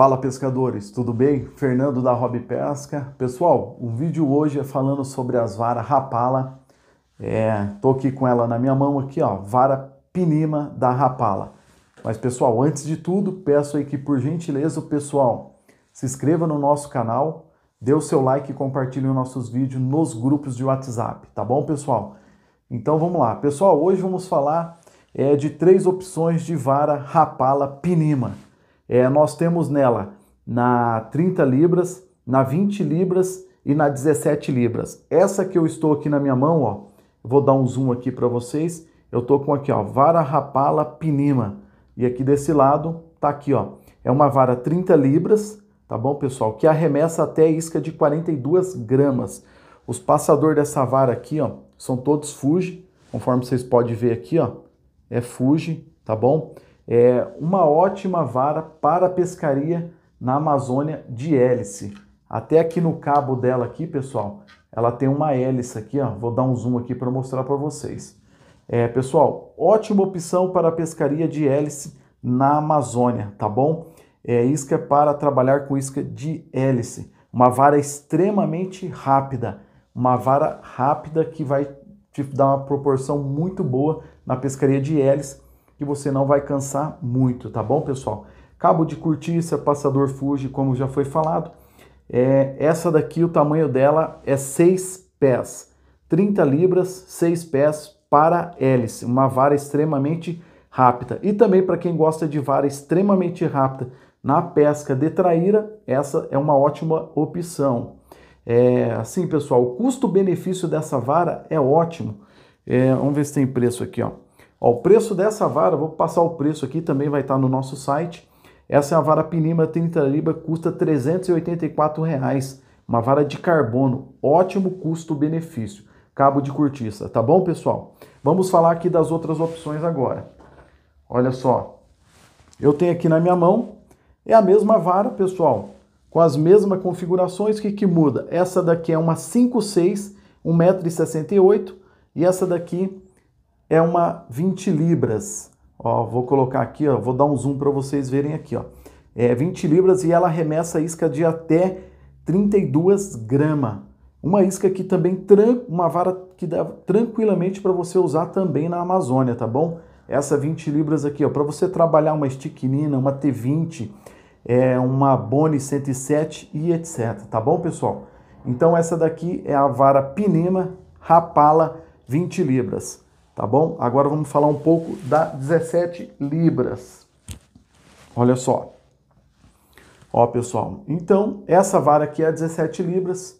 Fala pescadores, tudo bem? Fernando da Hobby Pesca. Pessoal, o vídeo hoje é falando sobre as varas Rapala. É, tô aqui com ela na minha mão aqui, ó, vara Pinima da Rapala. Mas pessoal, antes de tudo, peço aí que por gentileza o pessoal se inscreva no nosso canal, dê o seu like e compartilhe os nossos vídeos nos grupos de WhatsApp, tá bom, pessoal? Então vamos lá. Pessoal, hoje vamos falar é, de três opções de vara Rapala Pinima. É, nós temos nela na 30 libras, na 20 libras e na 17 libras. Essa que eu estou aqui na minha mão, ó, vou dar um zoom aqui para vocês. Eu estou com aqui, ó, vara rapala pinima. E aqui desse lado tá aqui, ó. É uma vara 30 libras, tá bom, pessoal? Que arremessa até isca de 42 gramas. Os passadores dessa vara aqui, ó, são todos Fuji, conforme vocês podem ver aqui, ó. É Fuji, tá bom? é uma ótima vara para pescaria na Amazônia de hélice. Até aqui no cabo dela aqui, pessoal, ela tem uma hélice aqui, ó. Vou dar um zoom aqui para mostrar para vocês. É, pessoal, ótima opção para pescaria de hélice na Amazônia, tá bom? É, isca é para trabalhar com isca de hélice. Uma vara extremamente rápida, uma vara rápida que vai te dar uma proporção muito boa na pescaria de hélice que você não vai cansar muito, tá bom, pessoal? Cabo de cortiça, passador fuge, como já foi falado. É, essa daqui, o tamanho dela é 6 pés, 30 libras, 6 pés para hélice, uma vara extremamente rápida. E também para quem gosta de vara extremamente rápida na pesca de traíra, essa é uma ótima opção. É, assim, pessoal, o custo-benefício dessa vara é ótimo. É, vamos ver se tem preço aqui, ó. Ó, o preço dessa vara, vou passar o preço aqui, também vai estar no nosso site. Essa é a vara Pinima 30 Libra, custa R$ reais. Uma vara de carbono, ótimo custo-benefício. Cabo de cortiça, tá bom, pessoal? Vamos falar aqui das outras opções agora. Olha só, eu tenho aqui na minha mão, é a mesma vara, pessoal, com as mesmas configurações, o que, que muda? Essa daqui é uma 5,6, 1,68m, e essa daqui é uma 20 libras. Ó, vou colocar aqui, ó, vou dar um zoom para vocês verem aqui. Ó. É 20 libras e ela arremessa isca de até 32 gramas. Uma isca que também, uma vara que dá tranquilamente para você usar também na Amazônia, tá bom? Essa 20 libras aqui, ó, para você trabalhar uma estiquinina, uma T20, é, uma Boni 107 e etc, tá bom, pessoal? Então essa daqui é a vara Pinema Rapala 20 libras tá bom? Agora vamos falar um pouco da 17 libras. Olha só. Ó, pessoal, então essa vara aqui é 17 libras,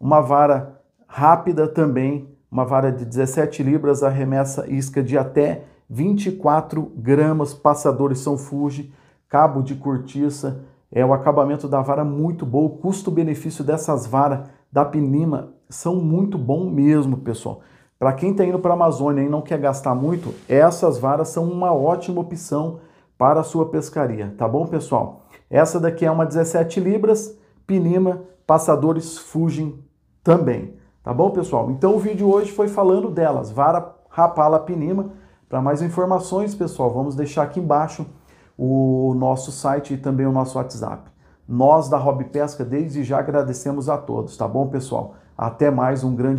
uma vara rápida também, uma vara de 17 libras arremessa isca de até 24 gramas, passadores são Fuji, cabo de cortiça, é o acabamento da vara muito bom, o custo-benefício dessas varas da Pinima são muito bom mesmo, pessoal. Para quem está indo para a Amazônia e não quer gastar muito, essas varas são uma ótima opção para a sua pescaria, tá bom, pessoal? Essa daqui é uma 17 libras, pinima, passadores fugem também, tá bom, pessoal? Então o vídeo hoje foi falando delas, vara rapala pinima. Para mais informações, pessoal, vamos deixar aqui embaixo o nosso site e também o nosso WhatsApp. Nós da Hobby Pesca desde já agradecemos a todos, tá bom, pessoal? Até mais, um grande